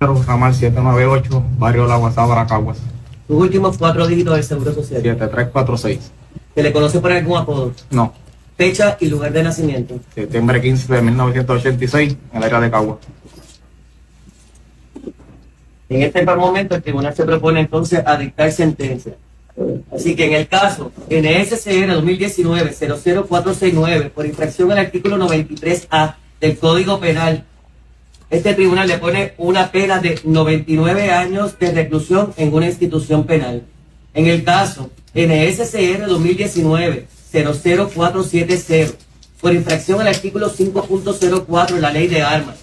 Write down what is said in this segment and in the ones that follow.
ramal 798, barrio La Guasá, Caguas. Tus últimos cuatro dígitos del Seguro Social. 7346. ¿Se le conoce por algún apodo? No. Fecha y lugar de nacimiento. Septiembre 15 de 1986, en la área de Cagua. En este momento el tribunal se propone entonces a dictar sentencia. Así que en el caso NSCR 2019-00469, por infracción al artículo 93A del Código Penal, este tribunal le pone una pena de 99 años de reclusión en una institución penal. En el caso NSCR 2019-00470, por infracción al artículo 5.04 de la ley de armas,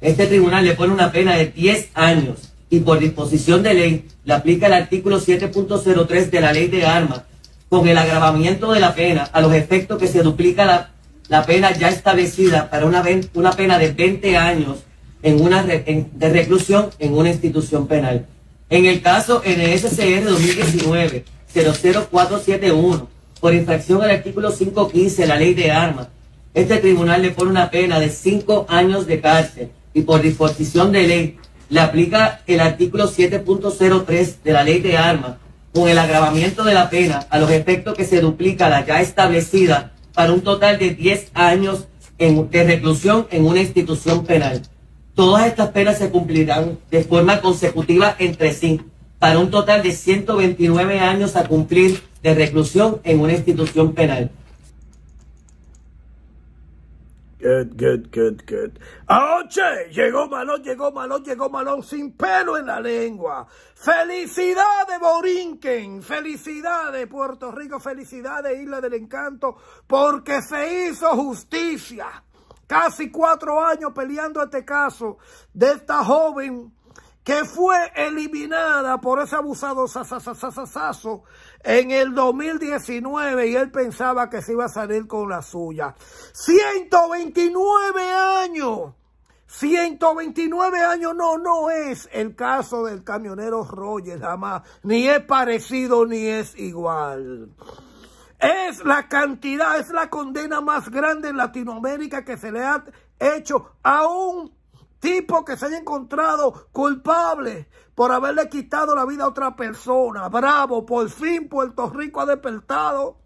este tribunal le pone una pena de 10 años y por disposición de ley le aplica el artículo 7.03 de la ley de armas con el agravamiento de la pena a los efectos que se duplica la, la pena ya establecida para una, una pena de 20 años en una de reclusión en una institución penal. En el caso NSCR 2019-00471, por infracción al artículo 515 de la ley de armas, este tribunal le pone una pena de cinco años de cárcel y por disposición de ley le aplica el artículo 7.03 de la ley de armas con el agravamiento de la pena a los efectos que se duplica la ya establecida para un total de 10 años de reclusión en una institución penal. Todas estas penas se cumplirán de forma consecutiva entre sí, para un total de 129 años a cumplir de reclusión en una institución penal. Good, good, good, good. ¡Aoche! llegó Malón, llegó Malón, llegó Malón sin pelo en la lengua. Felicidades, Borinquen. Felicidades, Puerto Rico. Felicidades, Isla del Encanto. Porque se hizo justicia casi cuatro años peleando este caso de esta joven que fue eliminada por ese abusado sasasasasazo en el 2019 y él pensaba que se iba a salir con la suya. 129 años. 129 años no, no es el caso del camionero Roger, jamás. Ni es parecido ni es igual. Es la cantidad, es la condena más grande en Latinoamérica que se le ha hecho a un tipo que se haya encontrado culpable por haberle quitado la vida a otra persona. Bravo, por fin Puerto Rico ha despertado.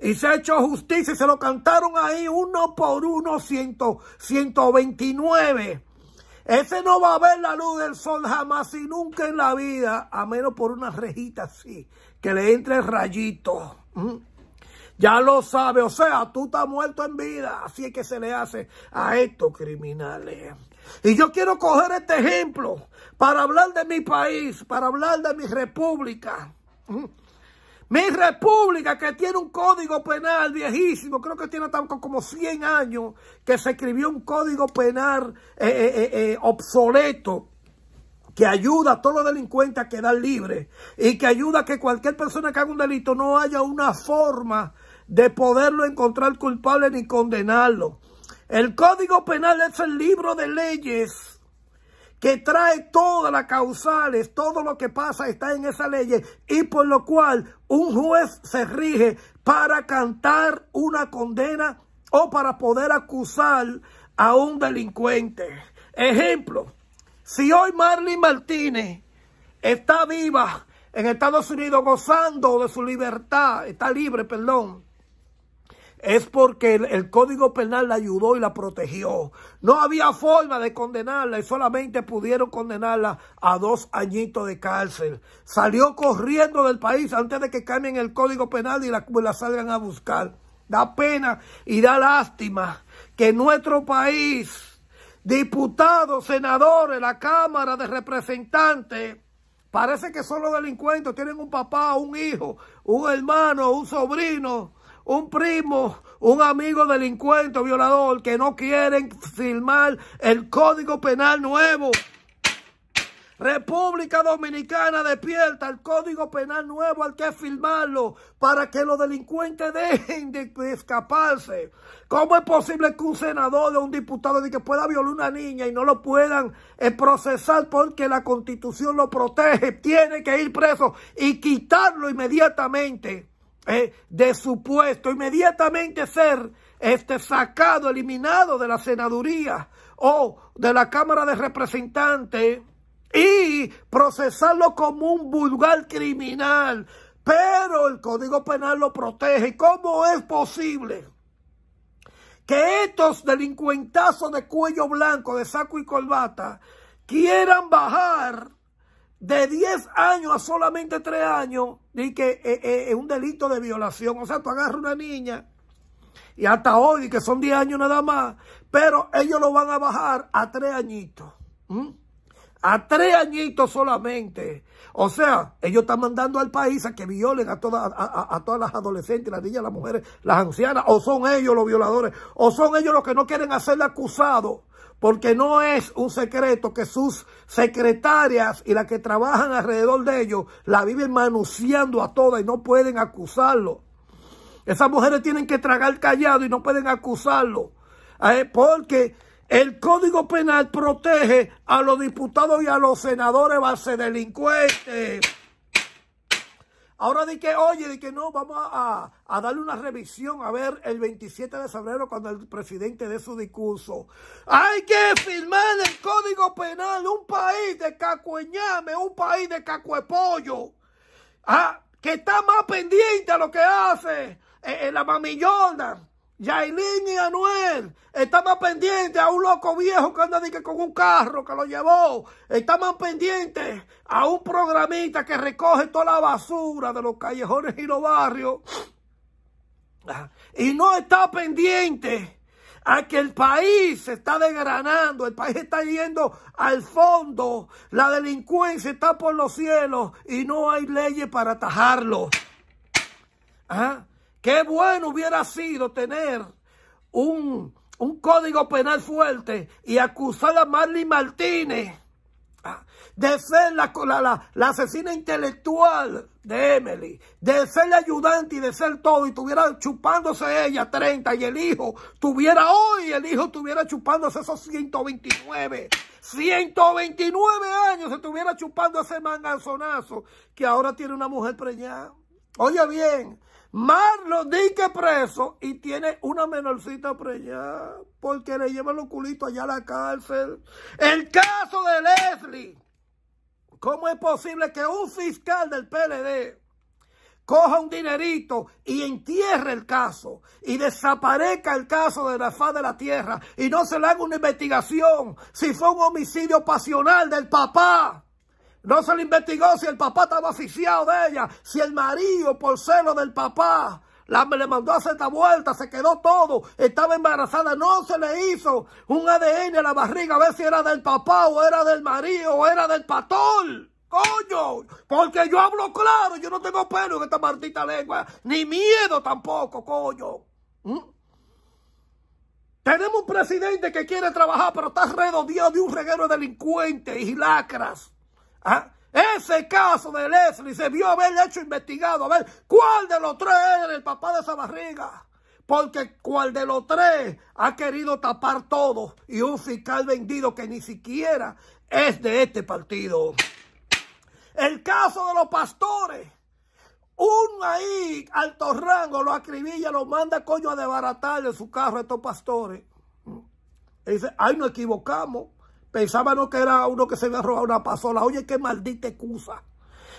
Y se ha hecho justicia se lo cantaron ahí uno por uno, ciento, 129. Ese no va a ver la luz del sol jamás y nunca en la vida, a menos por una rejita así, que le entre el rayito. Ya lo sabe, o sea, tú estás muerto en vida. Así es que se le hace a estos criminales. Y yo quiero coger este ejemplo para hablar de mi país, para hablar de mi república. Mi república que tiene un código penal viejísimo, creo que tiene como 100 años que se escribió un código penal eh, eh, eh, obsoleto que ayuda a todos los delincuentes a quedar libres y que ayuda a que cualquier persona que haga un delito no haya una forma de poderlo encontrar culpable ni condenarlo. El Código Penal es el libro de leyes que trae todas las causales, todo lo que pasa está en esa ley y por lo cual un juez se rige para cantar una condena o para poder acusar a un delincuente. Ejemplo, si hoy Marlene Martínez está viva en Estados Unidos gozando de su libertad, está libre, perdón, es porque el, Código Penal la ayudó y la protegió. No había forma de condenarla y solamente pudieron condenarla a dos añitos de cárcel. Salió corriendo del país antes de que cambien el Código Penal y la, pues, la salgan a buscar. Da pena y da lástima que nuestro país diputados, senadores, la Cámara de Representantes. Parece que son los delincuentes, tienen un papá, un hijo, un hermano, un sobrino, un primo, un amigo delincuente, violador, que no quieren firmar el Código Penal nuevo. República Dominicana despierta el código penal nuevo al que firmarlo para que los delincuentes dejen de, escaparse. ¿Cómo es posible que un senador o un diputado de que pueda violar una niña y no lo puedan eh, procesar porque la constitución lo protege? Tiene que ir preso y quitarlo inmediatamente eh, de su puesto, inmediatamente ser este, sacado, eliminado de la senaduría o de la Cámara de Representantes y procesarlo como un vulgar criminal. Pero el Código Penal lo protege. ¿Cómo es posible que estos delincuentazos de cuello blanco, de saco y corbata, quieran bajar de 10 años a solamente 3 años? Y que eh, eh, es un delito de violación. O sea, tú agarras una niña y hasta hoy, que son 10 años nada más, pero ellos lo van a bajar a 3 añitos. ¿Mm? a tres añitos solamente. O sea, ellos están mandando al país a que violen a, a, todas las adolescentes, las niñas, las mujeres, las ancianas, o son ellos los violadores, o son ellos los que no quieren hacerle acusado, porque no es un secreto que sus secretarias y las que trabajan alrededor de ellos la viven manuseando a todas y no pueden acusarlo. Esas mujeres tienen que tragar callado y no pueden acusarlo, eh, porque el Código Penal protege a los diputados y a los senadores base delincuentes. Ahora de que, oye, de que no, vamos a, darle una revisión a ver el 27 de febrero cuando el presidente dé su discurso. Hay que firmar el Código Penal, un país de cacueñame, un país de cacuepollo, ah, que está más pendiente a lo que hace en eh, eh, la mamillona Yailin y Anuel estaban pendientes a un loco viejo que anda con un carro que lo llevó. Estaban pendientes a un programita que recoge toda la basura de los callejones y los barrios. Ah, y no está pendiente a que el país se está desgranando, el país está yendo al fondo, la delincuencia está por los cielos y no hay leyes para atajarlo. ¿Ah? Qué bueno hubiera sido tener un, código penal fuerte y acusar a Marley Martínez ah, de ser la, la, la, asesina intelectual de Emily, de ser la ayudante y de ser todo, y estuviera chupándose ella 30 y el hijo tuviera hoy, el hijo estuviera chupándose esos 129, 129 años, se estuviera chupando ese manganzonazo que ahora tiene una mujer preñada. Oye bien, Marlon Dique preso y tiene una menorcita preñada porque le llevan los culitos allá a la cárcel. El caso de Leslie. ¿Cómo es posible que un fiscal del PLD coja un dinerito y entierre el caso y desaparezca el caso de la faz de la tierra y no se le haga una investigación si fue un homicidio pasional del papá? No se le investigó si el papá estaba asfixiado de ella, si el marido, por celo del papá, la, le mandó a hacer esta vuelta, se quedó todo, estaba embarazada, no se le hizo un ADN a la barriga, a ver si era del papá o era del marido o era del pastor. Coño, porque yo hablo claro, yo no tengo pelo en esta maldita lengua, ni miedo tampoco, coño. ¿Mm? Tenemos un presidente que quiere trabajar, pero está redondeado de un reguero de y lacras. ¿Ah? Ese caso de Leslie se vio haber hecho investigado. A ver, ¿cuál de los tres era el papá de esa barriga? Porque cuál de los tres ha querido tapar todo y un fiscal vendido que ni siquiera es de este partido. El caso de los pastores. Un ahí, alto rango, lo acribilla, lo manda coño a de su carro a estos pastores. Y dice, ay, nos equivocamos no que era uno que se había robado una pasola. Oye, qué maldita excusa.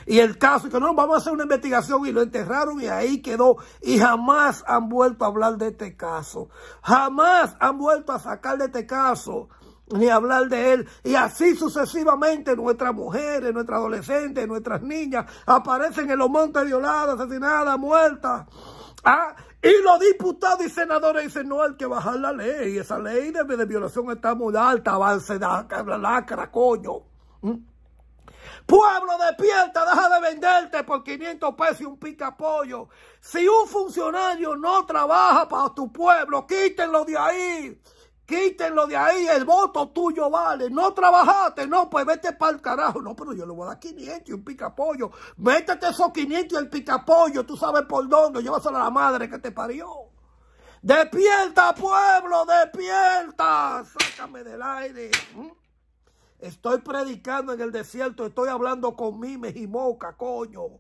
Y el caso, que no, vamos a hacer una investigación y lo enterraron y ahí quedó. Y jamás han vuelto a hablar de este caso. Jamás han vuelto a sacar de este caso ni hablar de él. Y así sucesivamente nuestras mujeres, nuestras adolescentes, nuestras niñas aparecen en los montes violadas, asesinadas, muertas. Ah, y los diputados y senadores dicen, no, hay que bajar la ley. Esa ley de, violación está muy alta, avance la lacra, coño. ¿Mm? Pueblo, despierta, deja de venderte por 500 pesos y un pica pollo Si un funcionario no trabaja para tu pueblo, quítenlo de ahí. Quítenlo de ahí, el voto tuyo vale. No trabajaste, no, pues vete para el carajo. No, pero yo le voy a dar 500 y un picapollo. Métete esos 500 y el picapollo, tú sabes por dónde. Llévaselo a la madre que te parió. Despierta, pueblo, despierta. Sácame del aire. ¿Mm? Estoy predicando en el desierto, estoy hablando con mi y moca, coño.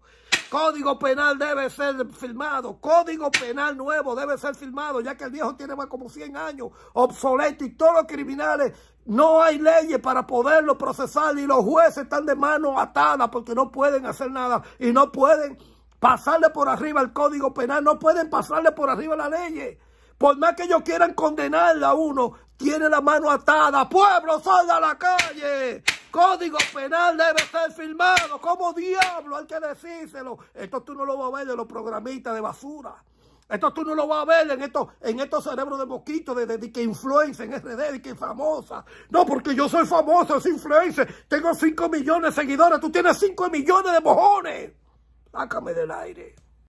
Código penal debe ser firmado. Código penal nuevo debe ser firmado, ya que el viejo tiene más como 100 años, obsoleto y todos los criminales. No hay leyes para poderlo procesar y los jueces están de mano atadas porque no pueden hacer nada y no pueden pasarle por arriba el código penal, no pueden pasarle por arriba la ley. Por más que ellos quieran condenarla a uno, tiene la mano atada. Pueblo, salga a la calle. Código penal debe ser firmado. ¿Cómo diablo hay que decírselo? Esto tú no lo vas a ver de los programistas de basura. Esto tú no lo vas a ver en estos, en estos cerebros de mosquito, de, de, que influencia en RD, de que famosa. No, porque yo soy famoso, soy influencer, tengo 5 millones de seguidores, tú tienes 5 millones de mojones. Sácame del aire.